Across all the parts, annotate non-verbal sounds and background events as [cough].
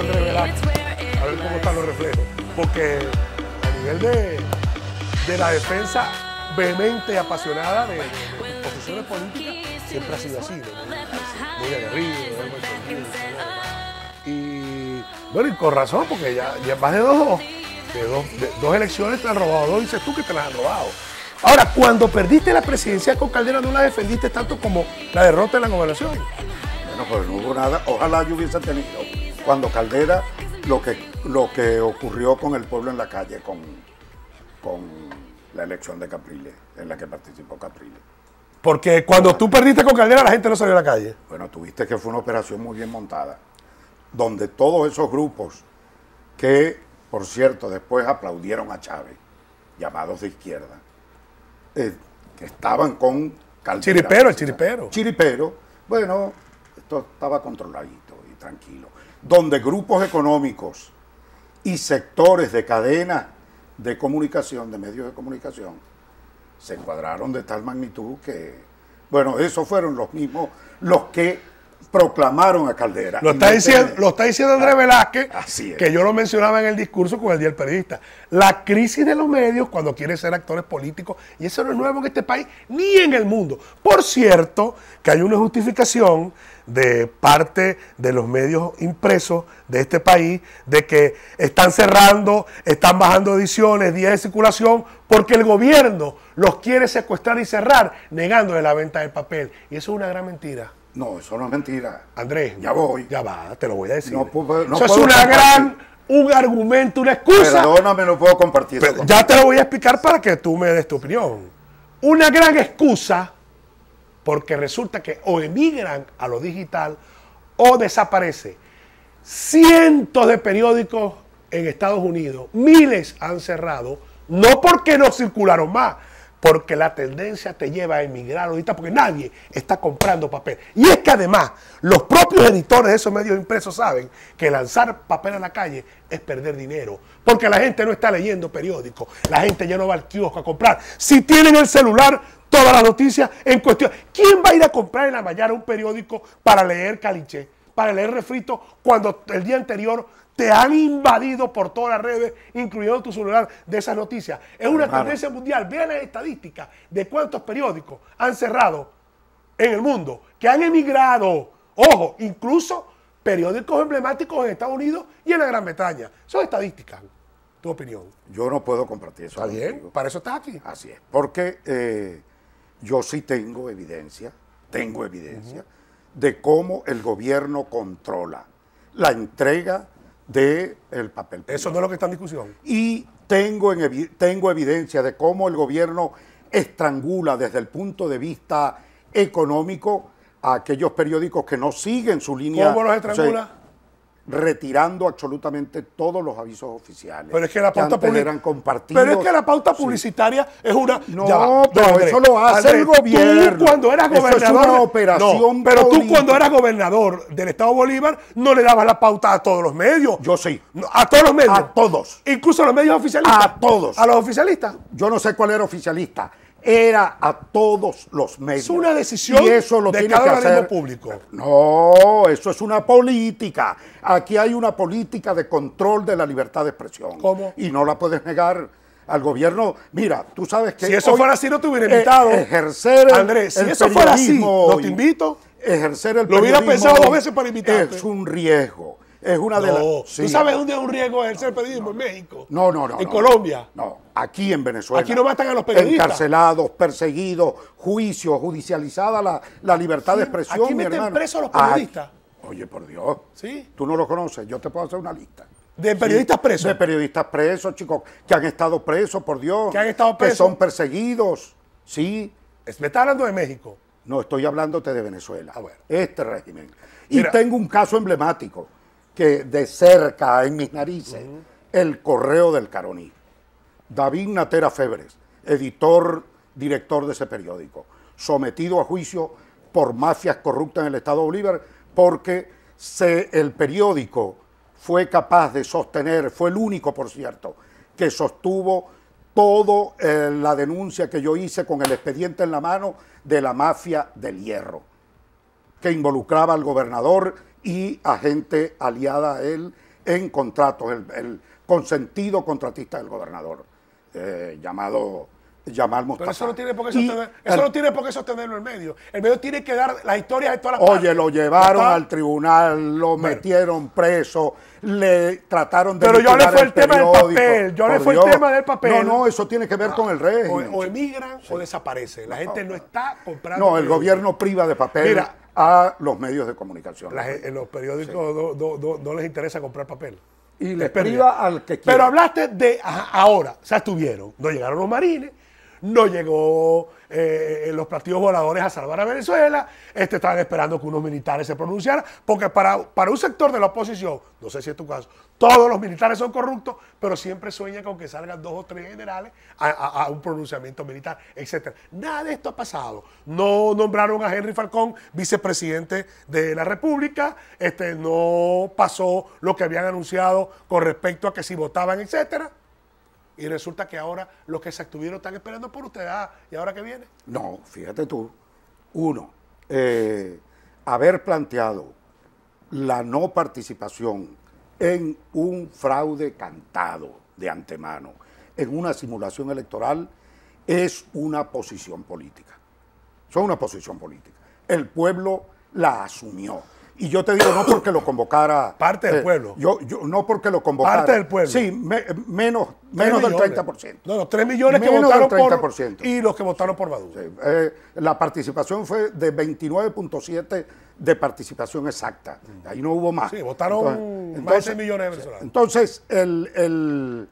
Este, a ver cómo están los reflejos. Porque a nivel de, de la defensa vehemente apasionada de, posiciones políticas, siempre ha sido así, muy aguerrido, y bueno, y con razón, porque ya, ya más de dos, dos, elecciones te han robado, dos dices tú que te las han robado. Ahora, cuando perdiste la presidencia con Caldera, no la defendiste tanto como la derrota de la gobernación. Bueno, pues no hubo nada, ojalá yo hubiese tenido cuando Caldera, lo que, lo que ocurrió con el pueblo en la calle, con, con la elección de Capriles, en la que participó Capriles. Porque cuando tú perdiste con Caldera, la gente no salió a la calle. Bueno, tuviste que fue una operación muy bien montada, donde todos esos grupos que, por cierto, después aplaudieron a Chávez, llamados de izquierda, eh, que estaban con Caldera. Chiripero, el chiripero. Chiripero, bueno, esto estaba controladito y tranquilo donde grupos económicos y sectores de cadena de comunicación, de medios de comunicación, se cuadraron de tal magnitud que, bueno, esos fueron los mismos los que proclamaron a Caldera. Lo está, diciendo, lo está diciendo Andrés ah, Velázquez, que yo lo mencionaba en el discurso con el Día del Periodista. La crisis de los medios cuando quieren ser actores políticos, y eso no es nuevo en este país ni en el mundo. Por cierto, que hay una justificación de parte de los medios impresos de este país de que están cerrando, están bajando ediciones, días de circulación, porque el gobierno los quiere secuestrar y cerrar, negándole la venta del papel. Y eso es una gran mentira. No, eso no es mentira. Andrés. Ya voy. Ya va, te lo voy a decir. No, eso es una gran, un argumento, una excusa. Perdóname, no puedo compartir. ya te lo voy a explicar para que tú me des tu opinión. Una gran excusa porque resulta que o emigran a lo digital o desaparece. Cientos de periódicos en Estados Unidos, miles han cerrado, no porque no circularon más, porque la tendencia te lleva a emigrar ahorita porque nadie está comprando papel. Y es que además los propios editores de esos medios impresos saben que lanzar papel a la calle es perder dinero, porque la gente no está leyendo periódicos, la gente ya no va al kiosco a comprar. Si tienen el celular, todas las noticias en cuestión. ¿Quién va a ir a comprar en la mañana un periódico para leer caliche, para leer refrito, cuando el día anterior te han invadido por todas las redes, incluyendo tu celular, de esas noticias. Es una tendencia mundial. Vean las estadísticas de cuántos periódicos han cerrado en el mundo, que han emigrado. Ojo, incluso periódicos emblemáticos en Estados Unidos y en la Gran Bretaña. Son estadísticas. Tu opinión. Yo no puedo compartir eso. Está bien, para eso estás aquí. Así es. Porque eh, yo sí tengo evidencia, tengo evidencia, de cómo el gobierno controla la entrega del papel. Eso no es lo que está en discusión. Y tengo, tengo evidencia de cómo el gobierno estrangula desde el punto de vista económico a aquellos periódicos que no siguen su línea. ¿Cómo los estrangula? retirando absolutamente todos los avisos oficiales. Pero es que la pauta eran Pero es que la pauta publicitaria es una No, pero eso lo hace el gobierno. Tú cuando eras gobernador, pero tú cuando eras gobernador del Estado Bolívar no le dabas la pauta a todos los medios. Yo sí. A todos los medios. A todos. Incluso a los medios oficialistas. A todos. A los oficialistas. Yo no sé cuál era oficialista era a todos los medios. Es una decisión eso lo de cada público. No, eso es una política. Aquí hay una política de control de la libertad de expresión. ¿Cómo? Y no la puedes negar al gobierno. Mira, tú sabes que... Si eso fuera así no te hubiera invitado. ejercer el, Andrés, si eso fuera así, no te invito. Ejercer el Lo hubiera pensado dos veces para invitarte. Es un riesgo. Es una de las. ¿Tú sabes dónde es un riesgo ejercer periodismo? en México. No, no, no. En Colombia. No, aquí en Venezuela. Aquí no matan a los periodistas. Encarcelados, perseguidos, juicios, judicializada la, libertad de expresión. Aquí meten presos a los ah, periodistas. oye, por Dios. Sí. Tú no lo conoces. Yo te puedo hacer una lista. De periodistas presos. De periodistas presos, chicos, que han estado presos, por Dios. Que han estado presos. Que son perseguidos. Sí. ¿Me estás hablando de México? No, estoy hablándote de Venezuela. A ah, ver, Este régimen. Y tengo un caso emblemático que de cerca en mis narices el correo del Caroní. David Natera Febres, editor, director de ese periódico, sometido a juicio por mafias corruptas en el Estado Bolívar, porque se, el periódico fue capaz de sostener, fue el único, por cierto, que sostuvo toda eh, la denuncia que yo hice con el expediente en la mano de la mafia del hierro que involucraba al gobernador y a gente aliada a él en contratos, el, consentido contratista del gobernador, eh, llamado Mostaza. Pero eso no tiene por qué sostenerlo el medio. El medio tiene que dar las historias de todas las Oye, lo llevaron al tribunal, lo metieron preso, le trataron de Pero yo le fue el, tema del papel, yo le fue el tema del papel. No, no, eso tiene que ver con el ah, e- régimen. O, emigran o desaparecen. La gente no está comprando. No, el gobierno priva de papel Mira, a los medios de comunicación. en los periódicos no, les interesa comprar papel. Y les al que Pero hablaste de ahora, se estuvieron, no llegaron los marines, no llegó eh, eh, los partidos voladores a salvar a Venezuela, este, estaban esperando que unos militares se pronunciaran, porque para, para un sector de la oposición, no sé si es tu caso, todos los militares son corruptos, pero siempre sueña con que salgan dos o tres generales a, un pronunciamiento militar, etc. Nada de esto ha pasado. No nombraron a Henry Falcón vicepresidente de la República, este, no pasó lo que habían anunciado con respecto a que si votaban, etcétera. Y resulta que ahora los que se estuvieron están esperando por usted. Ah, ¿y ahora qué viene? No, fíjate tú. Uno, eh, haber planteado la no participación en un fraude cantado de antemano, en una simulación electoral, es una posición política. Es una posición política. El pueblo la asumió. Y yo te digo, no porque lo convocara. [coughs] Parte del eh, pueblo. Yo, yo, no porque lo convocara. Parte del pueblo. Sí, menos, menos del 30%. No, los 3 millones que votaron por. Y los que votaron por Maduro. Eh, la participación fue de 29.7 de participación exacta. Mm. Ahí no hubo más. Sí, votaron entonces, millones de venezolanos. Entonces, el,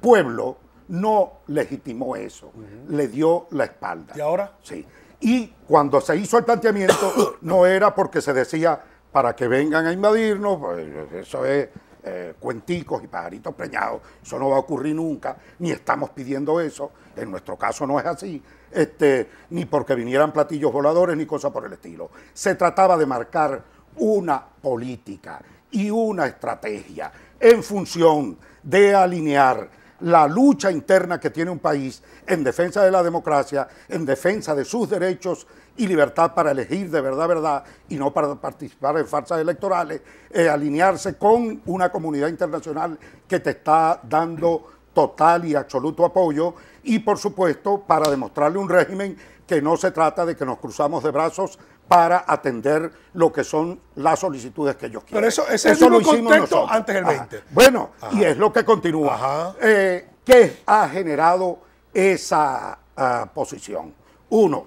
pueblo no legitimó eso. Le dio la espalda. ¿Y ahora? Sí. Y cuando se hizo el planteamiento, [coughs] no era porque se decía para que vengan a invadirnos, pues, eso es eh, cuenticos y pajaritos preñados, eso no va a ocurrir nunca, ni estamos pidiendo eso, en nuestro caso no es así, este, ni porque vinieran platillos voladores ni cosas por el estilo. Se trataba de marcar una política y una estrategia en función de alinear la lucha interna que tiene un país en defensa de la democracia, en defensa de sus derechos y libertad para elegir de verdad, verdad, y no para participar en farsas electorales, eh, alinearse con una comunidad internacional que te está dando total y absoluto apoyo y por supuesto para demostrarle un régimen que no se trata de que nos cruzamos de brazos para atender lo que son las solicitudes que ellos quieren. Pero eso, eso es antes del 20. Bueno, y es lo que continúa. Eh, ¿Qué ha generado esa ah, posición? Uno,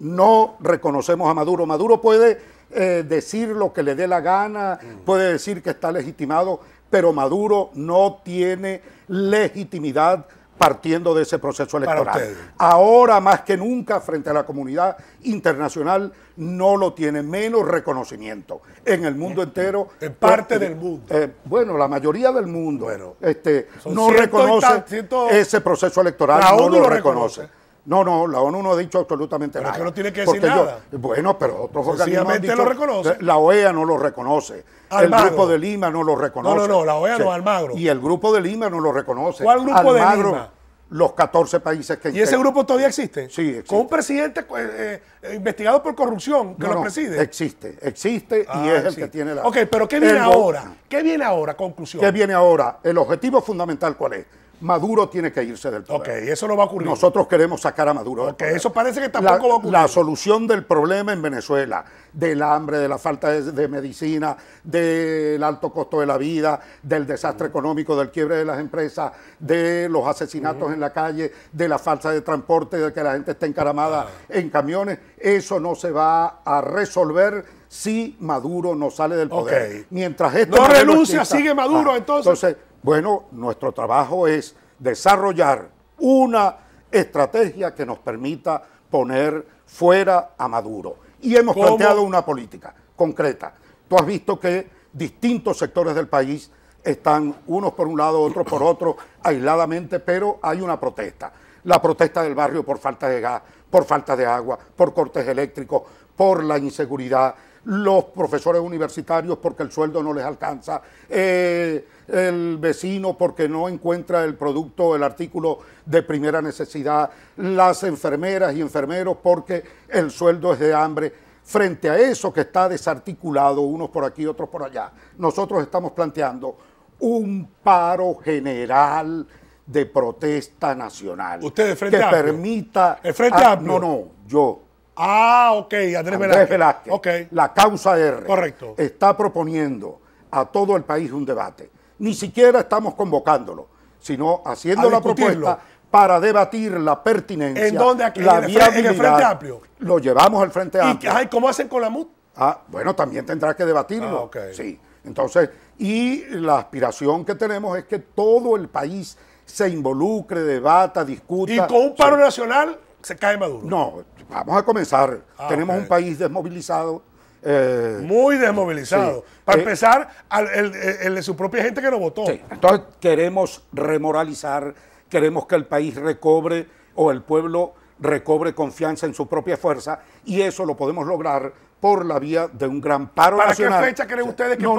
no reconocemos a Maduro. Maduro puede eh, decir lo que le dé la gana, mm. puede decir que está legitimado, pero Maduro no tiene legitimidad partiendo de ese proceso electoral. Ahora más que nunca, frente a la comunidad internacional, no lo tiene menos reconocimiento en el mundo entero. En parte del mundo. Eh, bueno, la mayoría del mundo este, no reconoce ese proceso electoral, la no lo, reconoce. No, no, la ONU no ha dicho absolutamente nada. no tiene que decir nada. bueno, pero otros organismos lo reconoce. La OEA no lo reconoce. El grupo de Lima no lo reconoce. No, no, no, la OEA no, Almagro. Y el grupo de Lima no lo reconoce. ¿Cuál grupo de Lima? Los 14 países que... ¿Y ese grupo todavía existe? Sí, existe. Con un presidente eh, eh, investigado por corrupción que lo preside. existe, existe y ah, es el que tiene la... Ok, pero ¿qué viene ahora? ¿Qué viene ahora? Conclusión. ¿Qué viene ahora? El objetivo fundamental cuál es? Maduro tiene que irse del poder. Ok, eso no va a ocurrir. Nosotros queremos sacar a Maduro. Ok, eso parece que tampoco va a ocurrir. La solución del problema en Venezuela, del hambre, de la falta de, medicina, del alto costo de la vida, del desastre mm. económico, del quiebre de las empresas, de los asesinatos mm. en la calle, de la falta de transporte, de que la gente esté encaramada en camiones, eso no se va a resolver si Maduro no sale del poder. Mientras esto no renuncia, sigue Maduro, ah, entonces. Entonces, bueno, nuestro trabajo es desarrollar una estrategia que nos permita poner fuera a Maduro. Y hemos planteado una política concreta. Tú has visto que distintos sectores del país están unos por un lado, otros por otro, aisladamente, pero hay una protesta. La protesta del barrio por falta de gas, por falta de agua, por cortes eléctricos, por la inseguridad, los profesores universitarios porque el sueldo no les alcanza, eh, el vecino porque no encuentra el producto, el artículo de primera necesidad, las enfermeras y enfermeros porque el sueldo es de hambre. Frente a eso que está desarticulado, unos por aquí, otros por allá, nosotros estamos planteando un paro general de protesta nacional. Ustedes frente que permita... El frente No, no, yo Ah, ok, Andrés, Andrés Velázquez. La causa R. Está proponiendo a todo el país un debate. Ni siquiera estamos convocándolo, sino haciendo la propuesta para debatir la pertinencia. ¿En dónde? Aquí, la en, el, Frente Amplio. Lo llevamos al Frente Amplio. ¿Y cómo hacen con la MUT? Ah, bueno, también tendrá que debatirlo. Ah, sí. Entonces, y la aspiración que tenemos es que todo el país se involucre, debata, discuta. ¿Y con un paro nacional se cae Maduro? No, Vamos a comenzar. Ah, Tenemos un país desmovilizado. Eh, Muy desmovilizado. Para eh, empezar, el, de su propia gente que lo votó. Entonces queremos remoralizar, queremos que el país recobre o el pueblo recobre confianza en su propia fuerza y eso lo podemos lograr por la vía de un gran paro ¿Para qué fecha creen ustedes que no,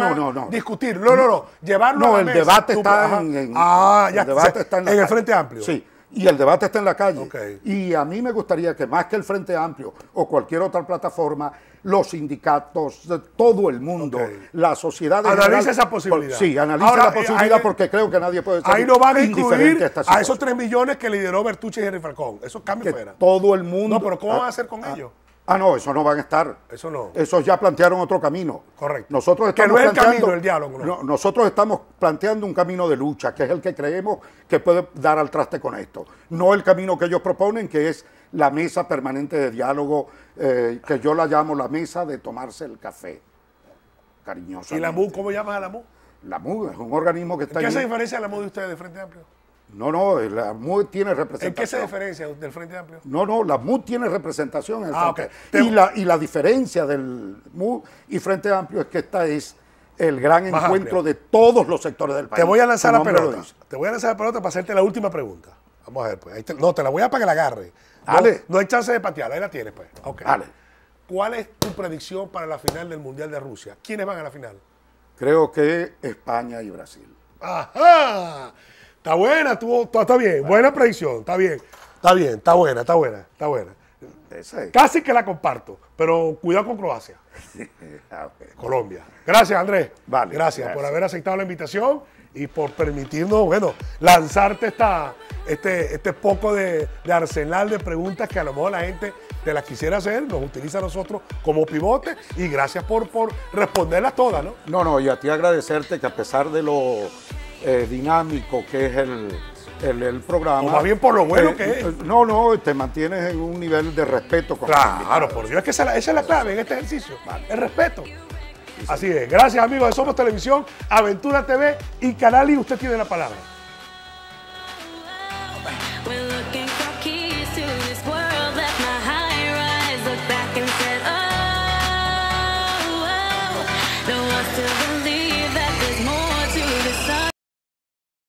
discutir? No, no, no, llevarlo a la el debate ah, el debate está en el Frente Amplio. Sí y el debate está en la calle. Y a mí me gustaría que más que el Frente Amplio o cualquier otra plataforma, los sindicatos, todo el mundo, la sociedad... analice esa posibilidad. Sí, analice la eh, posibilidad porque creo que nadie puede ser Ahí no a esos 3 millones que lideró Bertucci y Henry Falcón. Eso cambia fuera. todo el mundo... No, pero ¿cómo va ah, van a hacer con ah, ellos? Ah, no, eso no van a estar. Eso no. Esos ya plantearon otro camino. Correcto. Nosotros estamos que no es el camino del diálogo. No. Nosotros estamos planteando un camino de lucha, que es el que creemos que puede dar al traste con esto. No el camino que ellos proponen, que es la mesa permanente de diálogo, eh, que yo la llamo la mesa de tomarse el café. Cariñoso. ¿Y la MU, cómo llamas a la MU? La MU es un organismo que está... ¿Qué se diferencia la MU de ustedes de Frente Amplio? No, no, la MUD tiene representación. ¿En qué se diferencia del Frente Amplio? No, no, la MUD tiene representación. En el ah, Y, la, diferencia del MUD y Frente Amplio es que esta es el gran encuentro de todos los sectores del país. Te voy a lanzar la pelota. Te voy a lanzar la pelota para hacerte la última pregunta. Vamos a ver, pues. no, te la voy a para que la agarre. Dale. No, hay chance de patearla, ahí la tienes, pues. ¿Cuál es tu predicción para la final del Mundial de Rusia? ¿Quiénes van a la final? Creo que España y Brasil. ¡Ajá! Está buena, todo está bien. Buena predicción, está bien. Está bien, está buena, está buena, está buena. Casi que la comparto, pero cuidado con Croacia. [laughs] Ah, Colombia. Gracias, Andrés. Gracias, por haber aceptado la invitación y por permitirnos, bueno, lanzarte esta, este, este poco de, arsenal de preguntas que a lo mejor la gente te las quisiera hacer, nos utiliza a nosotros como pivote y gracias por, por responderlas todas, ¿no? No, no, y a ti agradecerte que a pesar de lo eh, dinámico que es el, el, programa. O más bien por lo bueno eh, que es. Eh, no, no, te mantienes en un nivel de respeto. claro, por Dios, es que esa, es la clave en este ejercicio, el respeto. Así es, gracias amigos de Somos Televisión, Aventura TV y Canal y usted tiene la palabra.